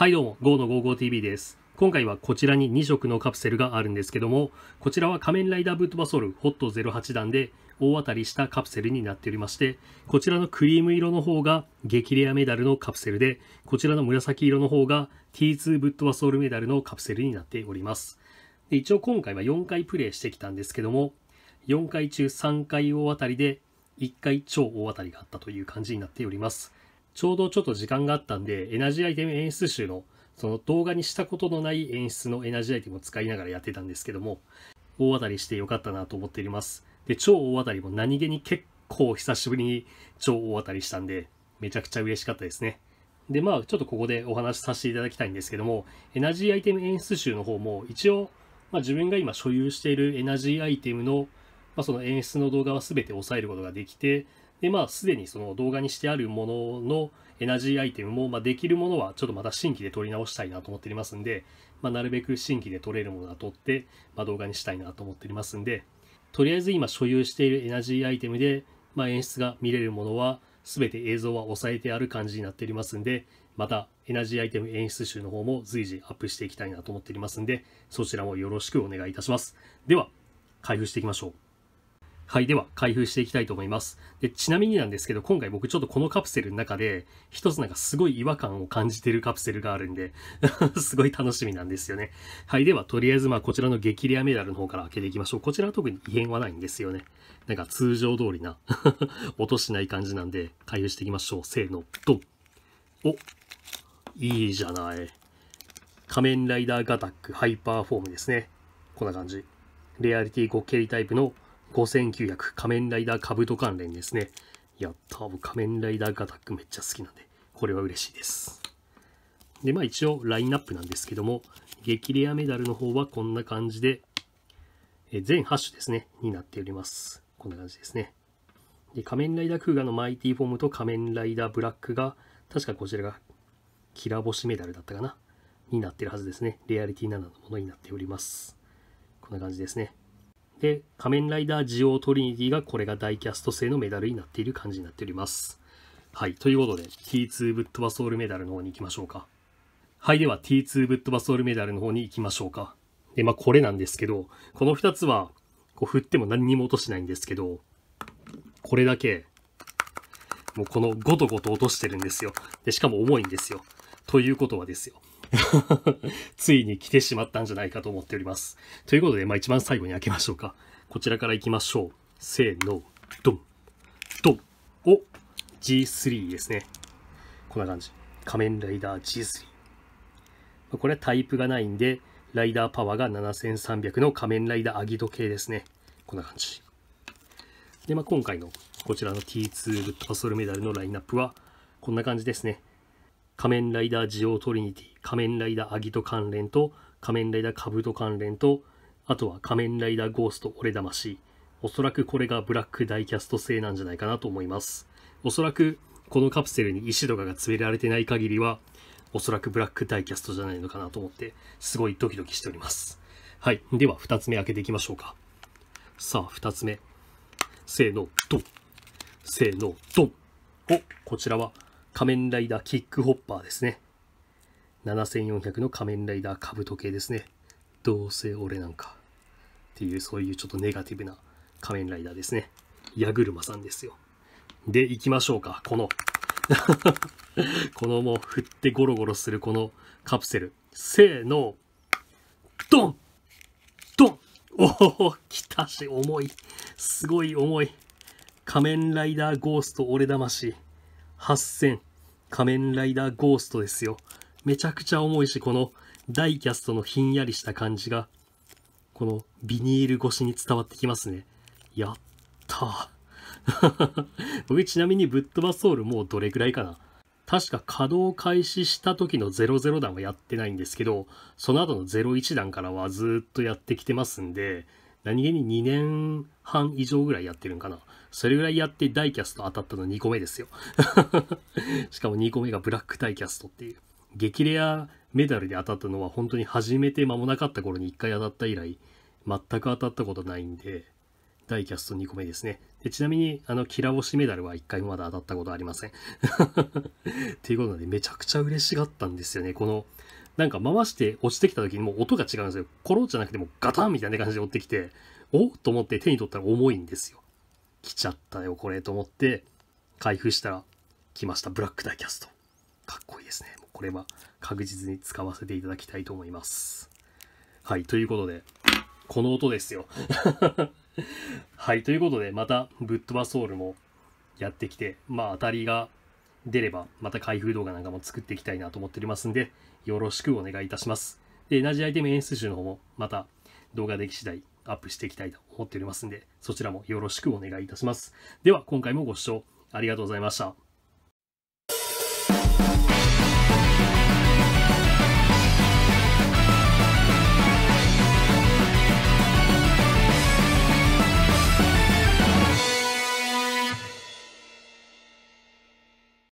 はいどうも、GO の GoGoTV です。今回はこちらに2色のカプセルがあるんですけども、こちらは仮面ライダーブートバソールホット08弾で大当たりしたカプセルになっておりまして、こちらのクリーム色の方が激レアメダルのカプセルで、こちらの紫色の方が T2 ブットバソールメダルのカプセルになっております。で一応今回は4回プレイしてきたんですけども、4回中3回大当たりで1回超大当たりがあったという感じになっております。ちょうどちょっと時間があったんで、エナジーアイテム演出集の、その動画にしたことのない演出のエナジーアイテムを使いながらやってたんですけども、大当たりしてよかったなと思っております。で、超大当たりも何気に結構久しぶりに超大当たりしたんで、めちゃくちゃ嬉しかったですね。で、まあ、ちょっとここでお話しさせていただきたいんですけども、エナジーアイテム演出集の方も、一応、まあ、自分が今所有しているエナジーアイテムの、まあ、その演出の動画は全て抑えることができて、で、まあ、すでにその動画にしてあるもののエナジーアイテムも、まあ、できるものはちょっとまた新規で撮り直したいなと思っておりますんで、まあ、なるべく新規で取れるものは取って、まあ、動画にしたいなと思っておりますんで、とりあえず今所有しているエナジーアイテムで、まあ、演出が見れるものは、全て映像は抑えてある感じになっておりますんで、またエナジーアイテム演出集の方も随時アップしていきたいなと思っておりますんで、そちらもよろしくお願いいたします。では、開封していきましょう。はい、では開封していきたいと思います。で、ちなみになんですけど、今回僕ちょっとこのカプセルの中で、一つなんかすごい違和感を感じてるカプセルがあるんで すごい楽しみなんですよね。はい、ではとりあえずまあこちらの激レアメダルの方から開けていきましょう。こちらは特に異変はないんですよね。なんか通常通りな音 しない感じなんで、開封していきましょう。せーの、ドンおいいじゃない。仮面ライダーガタックハイパーフォームですね。こんな感じ。レアリティ5系タイプの5900仮面ライダーカブト関連ですね。やった僕仮面ライダーガタックめっちゃ好きなんで、これは嬉しいです。で、まあ一応ラインナップなんですけども、激レアメダルの方はこんな感じで、え全8種ですね、になっております。こんな感じですね。で、仮面ライダークーガのマイティフォームと仮面ライダーブラックが、確かこちらがキラボシメダルだったかな、になってるはずですね。レアリティ7のものになっております。こんな感じですね。で、仮面ライダージオートリニティがこれがダイキャスト製のメダルになっている感じになっております。はい。ということで、T2 ぶっ飛ばソールメダルの方に行きましょうか。はい。では、T2 ぶっ飛ばソールメダルの方に行きましょうか。で、まあ、これなんですけど、この2つは、こう振っても何にも落としないんですけど、これだけ、もうこのゴトゴト落としてるんですよ。で、しかも重いんですよ。ということはですよ。ついに来てしまったんじゃないかと思っております。ということで、まあ一番最後に開けましょうか。こちらから行きましょう。せーの、ドン、ドン。お、G3 ですね。こんな感じ。仮面ライダー G3。これはタイプがないんで、ライダーパワーが7300の仮面ライダーアギト系ですね。こんな感じ。で、まあ、今回のこちらの T2 グッドパソルメダルのラインナップはこんな感じですね。仮面ライダージオトリニティ、仮面ライダーアギト関連と、仮面ライダーカブト関連と、あとは仮面ライダーゴースト俺魂。おそらくこれがブラックダイキャスト製なんじゃないかなと思います。おそらくこのカプセルに石とかが詰められてない限りは、おそらくブラックダイキャストじゃないのかなと思って、すごいドキドキしております。はい。では、2つ目開けていきましょうか。さあ、2つ目。せーの、ドン。せーの、ドン。お、こちらは仮面ライダーキックホッパーですね。7400の仮面ライダート系ですね。どうせ俺なんか。っていう、そういうちょっとネガティブな仮面ライダーですね。矢車さんですよ。で、行きましょうか。この このもう振ってゴロゴロするこのカプセル。せーの。ドンドンおお来たし、重い。すごい重い。仮面ライダーゴースト俺魂。8000仮面ライダーゴーストですよ。めちゃくちゃ重いし、このダイキャストのひんやりした感じが、このビニール越しに伝わってきますね。やったー。僕 ちなみにぶっ飛ばソールもうどれくらいかな。確か稼働開始した時の00弾はやってないんですけど、その後の01弾からはずっとやってきてますんで、何気に2年半以上ぐらいやってるんかな。それぐらいやってダイキャスト当たったの2個目ですよ。しかも2個目がブラックダイキャストっていう。激レアメダルで当たったのは本当に始めて間もなかった頃に1回当たった以来、全く当たったことないんで、ダイキャスト2個目ですね。でちなみに、あの、キラし、メダルは1回もまだ当たったことありません。っていうことで、めちゃくちゃ嬉しがったんですよね。この、なんか回して落ちてきた時にもう音が違うんですよ。コロじゃなくてもガタンみたいな感じで追ってきて、おっと思って手に取ったら重いんですよ。来ちゃったよ、これと思って、開封したら、来ました、ブラックダイキャスト。かっこいいですね。もうこれは確実に使わせていただきたいと思います。はい、ということで、この音ですよ。はい、ということで、また、ぶっ飛ばソウルもやってきて、まあ、当たりが出れば、また開封動画なんかも作っていきたいなと思っておりますんで、よろしくお願いいたします。で、同じアイテム演出集の方も、また動画でき次第アップしていきたいと思っておりますんで、そちらもよろしくお願いいたします。では、今回もご視聴ありがとうございました。